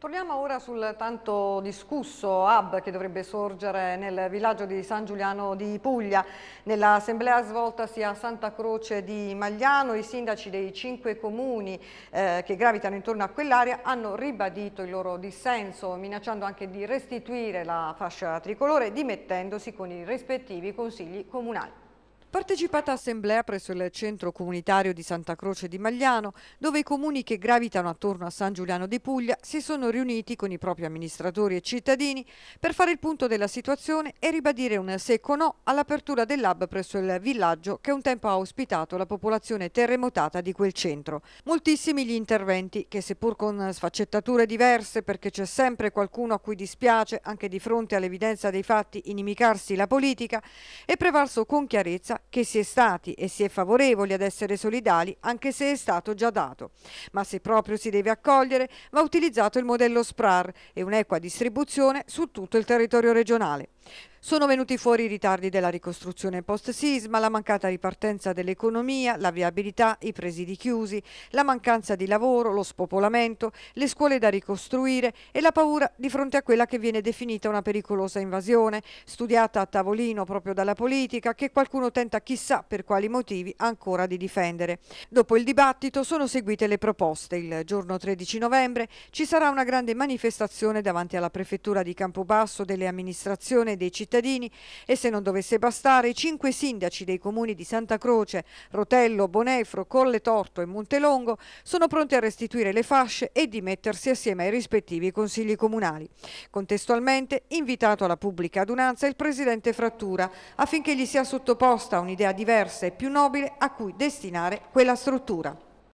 Torniamo ora sul tanto discusso hub che dovrebbe sorgere nel villaggio di San Giuliano di Puglia. Nell'assemblea svoltasi a Santa Croce di Magliano i sindaci dei cinque comuni eh, che gravitano intorno a quell'area hanno ribadito il loro dissenso minacciando anche di restituire la fascia tricolore dimettendosi con i rispettivi consigli comunali. Partecipata assemblea presso il centro comunitario di Santa Croce di Magliano, dove i comuni che gravitano attorno a San Giuliano di Puglia si sono riuniti con i propri amministratori e cittadini per fare il punto della situazione e ribadire un secco no all'apertura del lab presso il villaggio che un tempo ha ospitato la popolazione terremotata di quel centro. Moltissimi gli interventi che seppur con sfaccettature diverse perché c'è sempre qualcuno a cui dispiace anche di fronte all'evidenza dei fatti inimicarsi la politica, è prevalso con chiarezza che si è stati e si è favorevoli ad essere solidali anche se è stato già dato. Ma se proprio si deve accogliere va utilizzato il modello SPRAR e un'equa distribuzione su tutto il territorio regionale. Sono venuti fuori i ritardi della ricostruzione post-sisma, la mancata ripartenza dell'economia, la viabilità, i presidi chiusi, la mancanza di lavoro, lo spopolamento, le scuole da ricostruire e la paura di fronte a quella che viene definita una pericolosa invasione, studiata a tavolino proprio dalla politica, che qualcuno tenta chissà per quali motivi ancora di difendere. Dopo il dibattito sono seguite le proposte. Il giorno 13 novembre ci sarà una grande manifestazione davanti alla prefettura di Campobasso delle amministrazioni e dei cittadini cittadini e se non dovesse bastare i cinque sindaci dei comuni di Santa Croce, Rotello, Bonefro, Colle Torto e Montelongo sono pronti a restituire le fasce e dimettersi assieme ai rispettivi consigli comunali. Contestualmente invitato alla pubblica adunanza il presidente Frattura affinché gli sia sottoposta un'idea diversa e più nobile a cui destinare quella struttura.